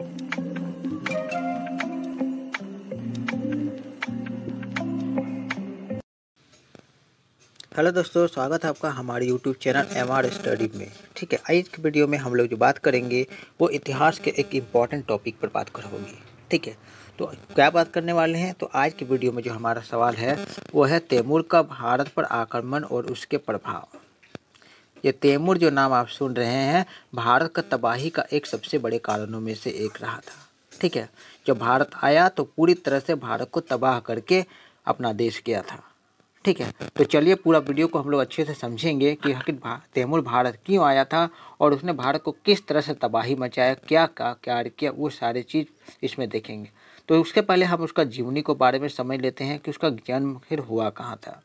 hello दोस्तों स्वागत है आपका हमारे YouTube channel M R study में ठीक है आज की वीडियो में हम लोग जो बात करेंगे वो इतिहास के एक इम्पॉर्टेंट टॉपिक पर बात करोगे ठीक है तो क्या बात करने वाले हैं तो आज की वीडियो में जो हमारा सवाल है वो है तैमूर का भारत पर आक्रमण और उसके प्रभाव ये तैमूर जो नाम आप सुन रहे हैं भारत का तबाही का एक सबसे बड़े कारणों में से एक रहा था ठीक है जब भारत आया तो पूरी तरह से भारत को तबाह करके अपना देश गया था ठीक है तो चलिए पूरा वीडियो को हम लोग अच्छे से समझेंगे कि आखिर भा, तैमूर भारत क्यों आया था और उसने भारत को किस तरह से तबाही मचाया क्या क्या किया वो सारी चीज़ इसमें देखेंगे तो उसके पहले हम उसका जीवनी को बारे में समझ लेते हैं कि उसका जन्म फिर हुआ कहाँ था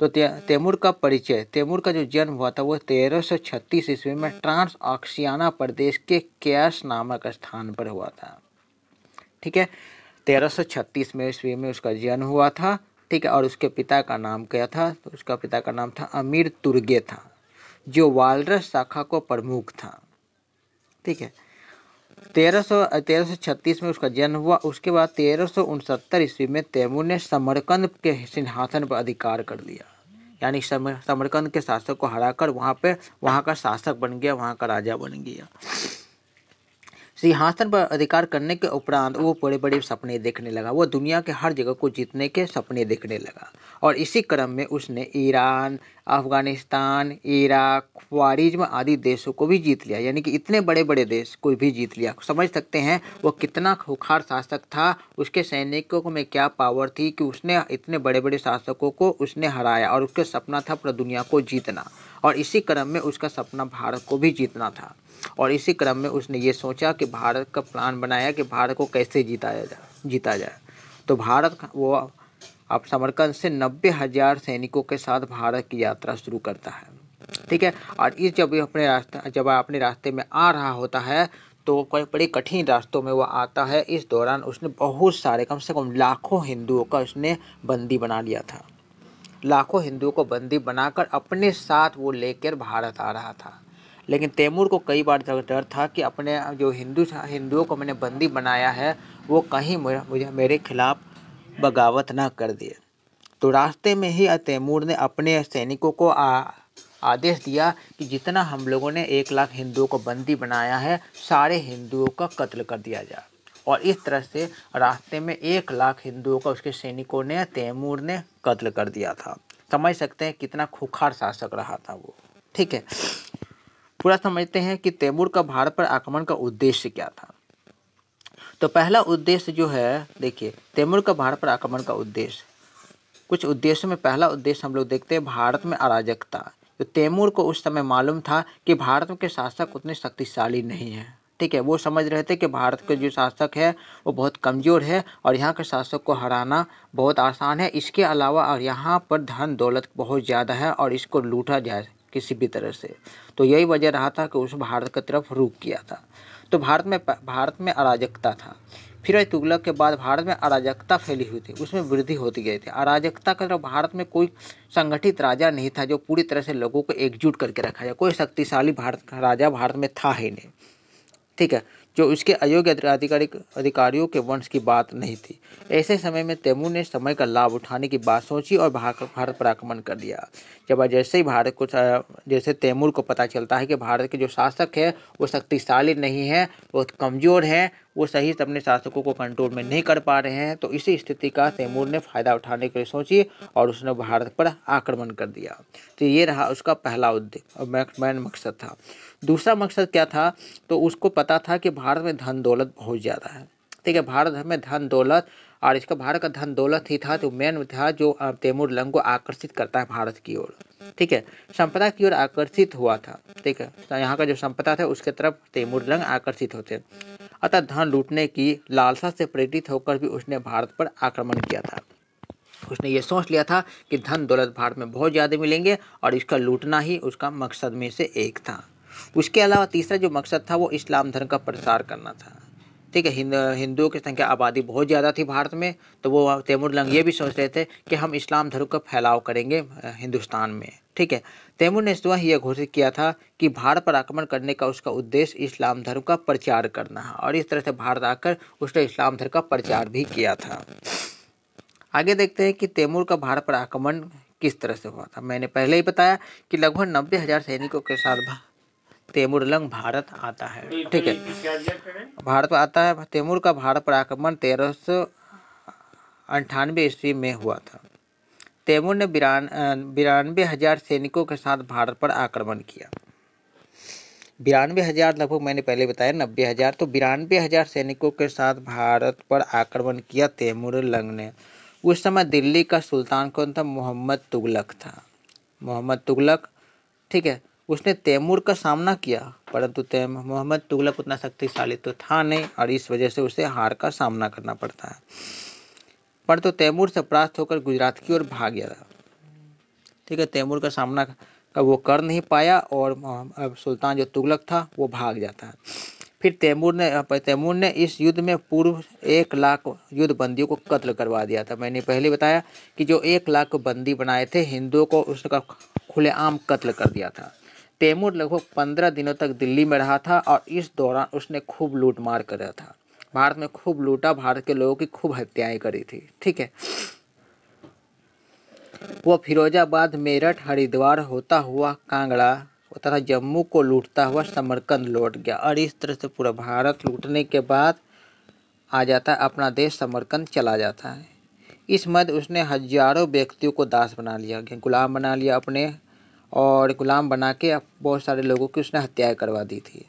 तो तैमूर का परिचय तैमूर का जो जन्म हुआ था वो तेरह सौ छत्तीस ईस्वी में ट्रांस ऑक्सियाना प्रदेश के कैश नामक स्थान पर हुआ था ठीक है तेरह सौ छत्तीस में ईस्वी में उसका जन्म हुआ था ठीक है और उसके पिता का नाम क्या था तो उसका पिता का नाम था अमीर तुर्गे था जो वालरस शाखा को प्रमुख था ठीक है तेरह सौ तेरह सौ छत्तीस में उसका जन्म हुआ उसके बाद तेरह सौ उनसत्तर ईस्वी में तैमूर ने समरकंद के सिंहासन पर अधिकार कर लिया यानी समरकंद के शासक को हराकर वहाँ पे वहाँ का शासक बन गया वहाँ का राजा बन गया सिंहासन पर अधिकार करने के उपरांत वो बड़े बड़े सपने देखने लगा वो दुनिया के हर जगह को जीतने के सपने देखने लगा और इसी क्रम में उसने ईरान अफगानिस्तान इराक ख्वारिज्म आदि देशों को भी जीत लिया यानी कि इतने बड़े बड़े देश को भी जीत लिया समझ सकते हैं वो कितना खुखार शासक था उसके सैनिकों में क्या पावर थी कि उसने इतने बड़े बड़े शासकों को उसने हराया और उसका सपना था पूरा दुनिया को जीतना और इसी क्रम में उसका सपना भारत को भी जीतना था और इसी क्रम में उसने ये सोचा कि भारत का प्लान बनाया कि भारत को कैसे जीताया जाए जीता जाए तो भारत वो अब समरकंद से नब्बे हज़ार सैनिकों के साथ भारत की यात्रा शुरू करता है ठीक है और इस जब अपने रास्ते जब अपने रास्ते में आ रहा होता है तो कोई बड़े कठिन रास्तों में वह आता है इस दौरान उसने बहुत सारे कम से कम लाखों हिंदुओं का उसने बंदी बना लिया था लाखों हिंदुओं को बंदी बनाकर अपने साथ वो लेकर भारत आ रहा था लेकिन तैमूर को कई बार डर था कि अपने जो हिंदू हिंदुओं को मैंने बंदी बनाया है वो कहीं मुझे मेरे खिलाफ बगावत ना कर दिए तो रास्ते में ही तैमूर ने अपने सैनिकों को आ, आदेश दिया कि जितना हम लोगों ने एक लाख हिंदुओं को बंदी बनाया है सारे हिंदुओं का कत्ल कर दिया जाए और इस तरह से रास्ते में एक लाख हिंदुओं का उसके सैनिकों ने तैमूर ने कत्ल कर दिया था समझ सकते हैं कितना खुखार शासक रहा था वो ठीक है पूरा समझते हैं कि तैमूर का भारत पर आक्रमण का उद्देश्य क्या था तो पहला उद्देश्य जो है देखिए तैमूर का भारत पर आक्रमण का उद्देश्य कुछ उद्देश्य में पहला उद्देश्य हम लोग देखते हैं भारत में अराजकता तो तैमूर को उस समय मालूम था कि भारत के शासक उतने शक्तिशाली नहीं हैं ठीक है वो समझ रहे थे कि भारत के जो शासक है वो बहुत कमज़ोर है और यहाँ के शासक को हराना बहुत आसान है इसके अलावा और यहाँ पर धन दौलत बहुत ज़्यादा है और इसको लूटा जाए किसी भी तरह से तो यही वजह रहा था कि उस भारत की तरफ रुख किया था तो भारत में भारत में अराजकता था फिर तुगलक के बाद भारत में अराजकता फैली हुई थी उसमें वृद्धि होती गई थी अराजकता का तरफ भारत में कोई संगठित राजा नहीं था जो पूरी तरह से लोगों को एकजुट करके रखा जाए कोई शक्तिशाली भारत का राजा भारत में था ही नहीं ठीक है जो उसके अयोग्य आधिकारिक अधिकारियों के वंश की बात नहीं थी ऐसे समय में तैमूर ने समय का लाभ उठाने की बात सोची और भारत पर आक्रमण कर दिया जब जैसे ही भारत को जैसे तैमूर को पता चलता है कि भारत के जो शासक है वो शक्तिशाली नहीं है बहुत कमज़ोर हैं वो सही से अपने शासकों को कंट्रोल में नहीं कर पा रहे हैं तो इसी स्थिति का तैमूर ने फ़ायदा उठाने के लिए सोची और उसने भारत पर आक्रमण कर दिया तो ये रहा उसका पहला उद्देश्य मैन मकसद था दूसरा मकसद क्या था तो उसको पता था कि भारत में धन दौलत बहुत ज़्यादा है ठीक है भारत में धन दौलत और इसका भारत का धन दौलत ही था तो मेन था जो तैमूर लंग को आकर्षित करता है भारत की ओर ठीक है संपदा की ओर आकर्षित हुआ था ठीक है तो यहाँ का जो संपदा था उसके तरफ तैमूर लंग आकर्षित होते अतः धन लूटने की लालसा से प्रेरित होकर भी उसने भारत पर आक्रमण किया था उसने ये सोच लिया था कि धन दौलत भारत में बहुत ज़्यादा मिलेंगे और इसका लूटना ही उसका मकसद में से एक था उसके अलावा तीसरा जो मकसद था वो इस्लाम धर्म का प्रसार करना था ठीक है हिंद हिंदुओं की संख्या आबादी बहुत ज़्यादा थी भारत में तो वो तैमूर लंग ये भी सोच रहे थे कि हम इस्लाम धर्म का फैलाव करेंगे हिंदुस्तान में ठीक है तैमूर ने इस दौरान यह घोषित किया था कि भारत पर आक्रमण करने का उसका उद्देश्य इस्लाम धर्म का प्रचार करना है और इस तरह से भारत आकर उसने इस्लाम धर्म का प्रचार भी किया था आगे देखते हैं कि तैमूर का भारत पर आक्रमण किस तरह से हुआ था मैंने पहले ही बताया कि लगभग नब्बे हज़ार सैनिकों के साथ तेमुरलंग भारत आता है ठीक है भारत आता है तैमूर का भारत पर आक्रमण तेरह सौ अंठानवे ईस्वी में हुआ था तैमूर ने बिरान बिरानवे हज़ार सैनिकों के साथ भारत पर आक्रमण किया बिरानवे हज़ार लगभग मैंने पहले बताया नब्बे हज़ार तो बिरानवे हज़ार सैनिकों के साथ भारत पर आक्रमण किया तैमूर लंग ने उस समय दिल्ली का सुल्तान कौन था मोहम्मद तुगलक था मोहम्मद तुगलक ठीक है उसने तैमूर का सामना किया परंतु तैम मोहम्मद तुगलक उतना शक्तिशाली तो था नहीं और इस वजह से उसे हार का सामना करना पड़ता है परंतु तैमूर से परास्त होकर गुजरात की ओर भाग गया था ठीक है तैमूर का सामना का वो कर नहीं पाया और अब सुल्तान जो तुगलक था वो भाग जाता है फिर तैमूर ने तैमूर ने इस युद्ध में पूर्व एक लाख युद्ध बंदियों को कत्ल करवा दिया था मैंने पहले बताया कि जो एक लाख बंदी बनाए थे हिंदुओं को उसका खुलेआम कत्ल कर दिया था तैमूर लगभग पंद्रह दिनों तक दिल्ली में रहा था और इस दौरान उसने खूब लूटमार करा था भारत में खूब लूटा भारत के लोगों की खूब हत्याएं करी थी ठीक है वो फिरोजाबाद मेरठ हरिद्वार होता हुआ कांगड़ा तथा जम्मू को लूटता हुआ समरकंद लौट गया और इस तरह से पूरा भारत लूटने के बाद आ जाता है अपना देश समरकंद चला जाता है इस मध्य उसने हजारों व्यक्तियों को दास बना लिया गुलाम बना लिया अपने और गुलाम बना के बहुत सारे लोगों की उसने हत्याएं करवा दी थी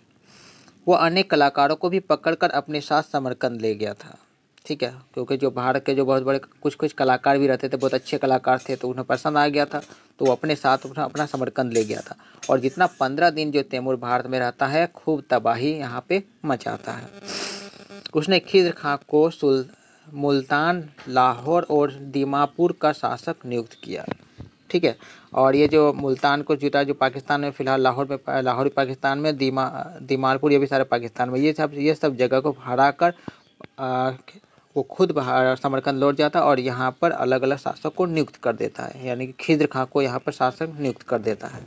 वो अनेक कलाकारों को भी पकड़कर अपने साथ समरकंद ले गया था ठीक है क्योंकि जो बाहर के जो बहुत बड़े कुछ कुछ कलाकार भी रहते थे बहुत अच्छे कलाकार थे तो उन्हें पसंद आ गया था तो वो अपने साथ अपना अपना समरकंद ले गया था और जितना पंद्रह दिन जो तैमूर भारत में रहता है खूब तबाही यहाँ पे मचाता है उसने खिज्र खां को सुल मुल्तान लाहौर और दीमापुर का शासक नियुक्त किया ठीक है और ये जो मुल्तान को जीता जो पाकिस्तान में फ़िलहाल लाहौर में लाहौर पाकिस्तान में दीमा दीमारपुर ये भी सारे पाकिस्तान में ये सब ये सब जगह को हरा कर आ, वो खुद समरकंद लौट जाता और यहाँ पर अलग अलग शासक को नियुक्त कर देता है यानी कि खिज्र खां को यहाँ पर शासक नियुक्त कर देता है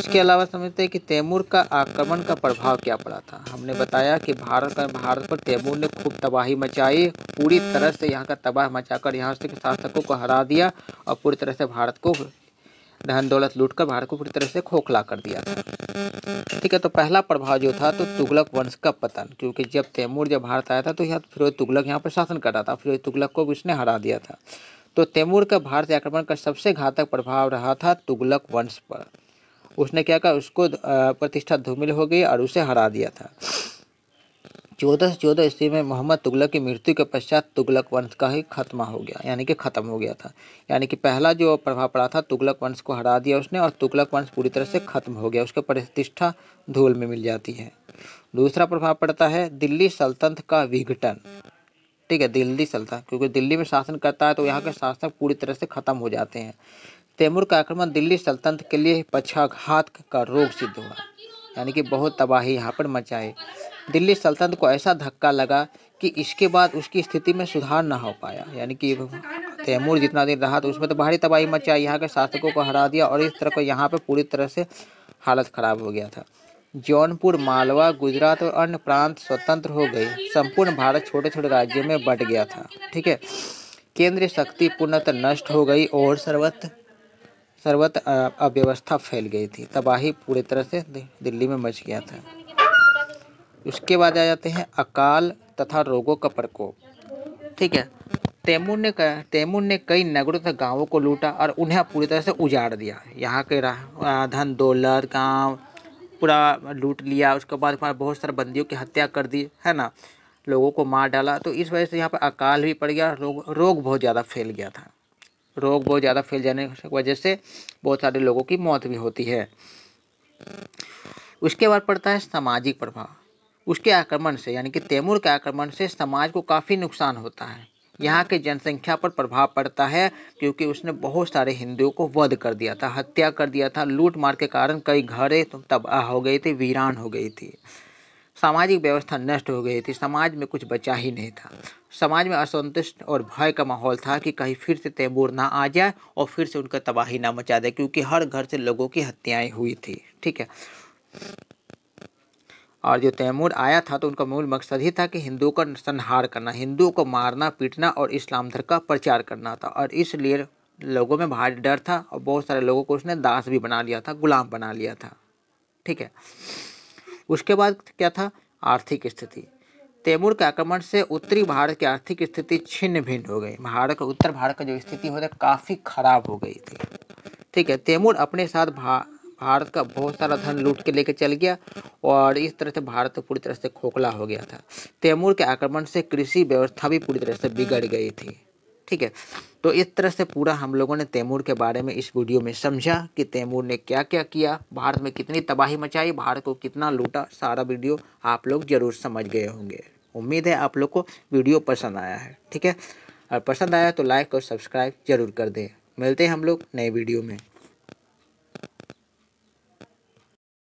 इसके अलावा समझते हैं कि तैमूर का आक्रमण का प्रभाव क्या पड़ा था हमने बताया कि भारत का भारत पर तैमूर ने खूब तबाही मचाई पूरी तरह से यहाँ का तबाह मचाकर यहाँ से शासकों को हरा दिया और पूरी तरह से भारत को धन दौलत लूट कर भारत को पूरी तरह से खोखला कर दिया था ठीक है तो पहला प्रभाव जो था तो तुगलक वंश का पतन क्योंकि जब तैमूर जब भारत आया था तो यहाँ फिरोज तुगलक यहाँ पर शासन कर रहा था फिरोज तुगलक को उसने हरा दिया था तो तैमूर का भारत आक्रमण का सबसे घातक प्रभाव रहा था तुगलक वंश पर उसने क्या कहा उसको प्रतिष्ठा धूमिल हो गई और उसे हरा दिया था चौदह सौ चौदह ईस्वी में मोहम्मद तुगलक की मृत्यु के पश्चात तुगलक वंश का ही खत्मा हो गया यानी कि ख़त्म हो गया था यानी कि पहला जो प्रभाव पड़ा था तुगलक वंश को हरा दिया उसने और तुगलक वंश पूरी तरह से खत्म हो गया उसके प्रतिष्ठा धूल में मिल जाती है दूसरा प्रभाव पड़ता है दिल्ली सल्तनत का विघटन ठीक है दिल्ली सल्तनत क्योंकि दिल्ली में शासन करता है तो यहाँ के शासक पूरी तरह से ख़त्म हो जाते हैं तैमूर का आक्रमण दिल्ली सल्तनत के लिए पक्षाघात का रोग सिद्ध हुआ यानी कि बहुत तबाही यहाँ पर मचाए दिल्ली सल्तनत को ऐसा धक्का लगा कि इसके बाद उसकी स्थिति में सुधार ना हो पाया यानी कि तैमूर जितना दिन रहा तो उसमें तो भारी तबाही मचाई यहाँ के शासकों को हरा दिया और इस तरह को यहाँ पर पूरी तरह से हालत ख़राब हो गया था जौनपुर मालवा गुजरात और अन्य प्रांत स्वतंत्र हो गए संपूर्ण भारत छोटे छोटे राज्यों में बट गया था ठीक है केंद्रीय शक्ति पूर्णतः नष्ट हो गई और सर्वत्र सर्वत्र अव्यवस्था फैल गई थी तबाही पूरी तरह से दिल्ली में मच गया था उसके बाद आ जाते हैं अकाल तथा रोगों का प्रकोप ठीक है तैमूर ने तैमूर ने कई नगरों तथा गांवों को लूटा और उन्हें पूरी तरह से उजाड़ दिया यहाँ के धन दौलत गांव पूरा लूट लिया उसके बाद बहुत सारे बंदियों की हत्या कर दी है ना लोगों को मार डाला तो इस वजह से यहाँ पर अकाल भी पड़ गया रोग रोग बहुत ज़्यादा फैल गया था रोग बहुत ज़्यादा फैल जाने की वजह से बहुत सारे लोगों की मौत भी होती है उसके बाद पड़ता है सामाजिक प्रभाव उसके आक्रमण से यानी कि तैमूर के आक्रमण से समाज को काफ़ी नुकसान होता है यहाँ के जनसंख्या पर प्रभाव पड़ता है क्योंकि उसने बहुत सारे हिंदुओं को वध कर दिया था हत्या कर दिया था लूट मार के कारण कई घरें तो तबाह हो गई थी वीरान हो गई थी सामाजिक व्यवस्था नष्ट हो गई थी समाज में कुछ बचा ही नहीं था समाज में असंतुष्ट और भय का माहौल था कि कहीं फिर से तैमूर ना आ जाए और फिर से उनका तबाही ना मचा दे क्योंकि हर घर से लोगों की हत्याएं हुई थी ठीक है और जो तैमूर आया था तो उनका मूल मकसद ही था कि हिंदुओं का संहार करना हिंदुओं को मारना पीटना और इस्लाम धर्म का प्रचार करना था और इसलिए लोगों में भारी डर था और बहुत सारे लोगों को उसने दास भी बना लिया था गुलाम बना लिया था ठीक है उसके बाद क्या था आर्थिक स्थिति तैमूर के आक्रमण से उत्तरी भारत की आर्थिक स्थिति छिन्न भिन्न हो गई भारत का उत्तर भारत का जो स्थिति होता है काफ़ी खराब हो गई थी ठीक है तैमूर अपने साथ भा, भारत का बहुत सारा धन लूट के लेके चल गया और इस तरह से भारत पूरी तरह से खोखला हो गया था तैमूर के आक्रमण से कृषि व्यवस्था भी पूरी तरह से बिगड़ गई थी ठीक है तो इस तरह से पूरा हम लोगों ने तैमूर के बारे में इस वीडियो में समझा कि तैमूर ने क्या क्या किया भारत में कितनी तबाही मचाई भारत को कितना लूटा सारा वीडियो आप लोग जरूर समझ गए होंगे उम्मीद है आप लोग को वीडियो पसंद आया है ठीक है और पसंद आया तो लाइक और सब्सक्राइब जरूर कर दें मिलते हैं हम लोग नए वीडियो में